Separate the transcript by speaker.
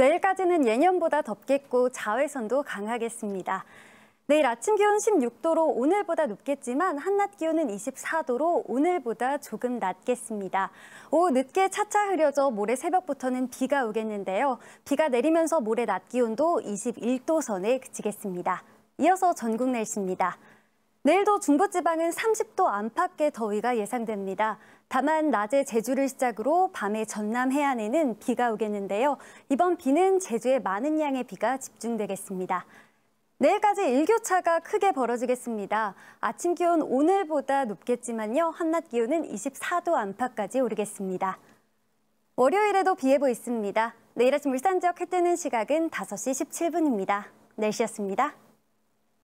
Speaker 1: 내일까지는 예년보다 덥겠고 자외선도 강하겠습니다. 내일 아침 기온 16도로 오늘보다 높겠지만 한낮 기온은 24도로 오늘보다 조금 낮겠습니다. 오후 늦게 차차 흐려져 모레 새벽부터는 비가 오겠는데요. 비가 내리면서 모레 낮 기온도 21도 선에 그치겠습니다. 이어서 전국 날씨입니다. 내일도 중부지방은 30도 안팎의 더위가 예상됩니다. 다만 낮에 제주를 시작으로 밤에 전남 해안에는 비가 오겠는데요. 이번 비는 제주에 많은 양의 비가 집중되겠습니다. 내일까지 일교차가 크게 벌어지겠습니다. 아침 기온 오늘보다 높겠지만요. 한낮 기온은 24도 안팎까지 오르겠습니다. 월요일에도 비 예보 있습니다. 내일 아침 울산 지역 해 뜨는 시각은 5시 17분입니다. 날씨였습니다.